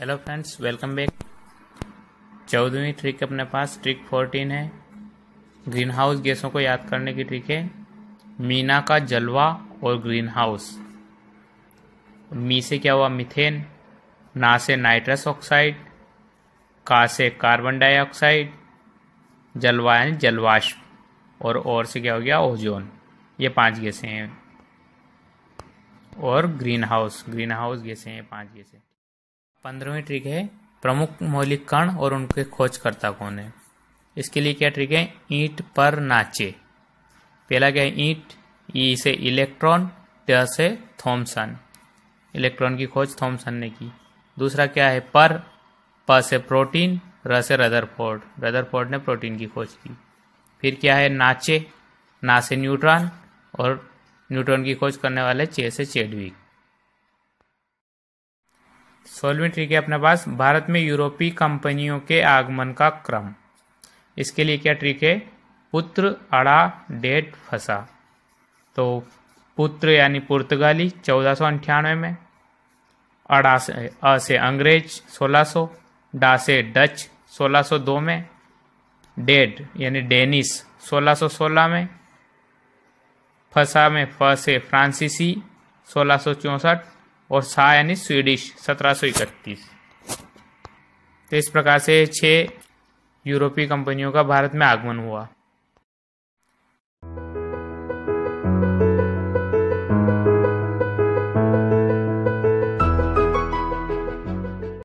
hello friends welcome back चौदहवीं trick अपने पास ट्रिक फोर्टीन है ग्रीन हाउस गैसों को याद करने की ट्रिक है मीना का जलवा और ग्रीन हाउस मी से क्या हुआ मिथेन ना से नाइट्रस ऑक्साइड का से कार्बन डाइऑक्साइड जलवा यानी जलवाष्प और और से क्या हो गया ओजोन ये पांच गैसें हैं और ग्रीन हाउस ग्रीन हाउस गैसें हैं पांच गैसें पंद्रहवीं ट्रिक है प्रमुख मौलिक कण और उनके खोजकर्ता कौन है इसके लिए क्या ट्रिक है ईंट पर नाचे पहला क्या है ईंट ई से इलेक्ट्रॉन ट से थॉमसन इलेक्ट्रॉन की खोज थॉमसन ने की दूसरा क्या है पर प से प्रोटीन र से रदरफोर्ड रदरफोर्ड ने प्रोटीन की खोज की फिर क्या है नाचे ना से न्यूट्रॉन और न्यूट्रॉन की खोज करने वाले चे से चेडविक सोलवी ट्रिक है अपने पास भारत में यूरोपीय कंपनियों के आगमन का क्रम इसके लिए क्या ट्रिक है पुत्र अड़ा डेट फसा तो पुत्र यानी पुर्तगाली चौदह में अड़ा से अ से अंग्रेज 1600 डा से डच 1602 में डेड यानी डेनिस 1616 में फसा में फ से फ्रांसीसी सोलह और सा यानी स्वीडिश सत्रह तो इस प्रकार से छह यूरोपीय कंपनियों का भारत में आगमन हुआ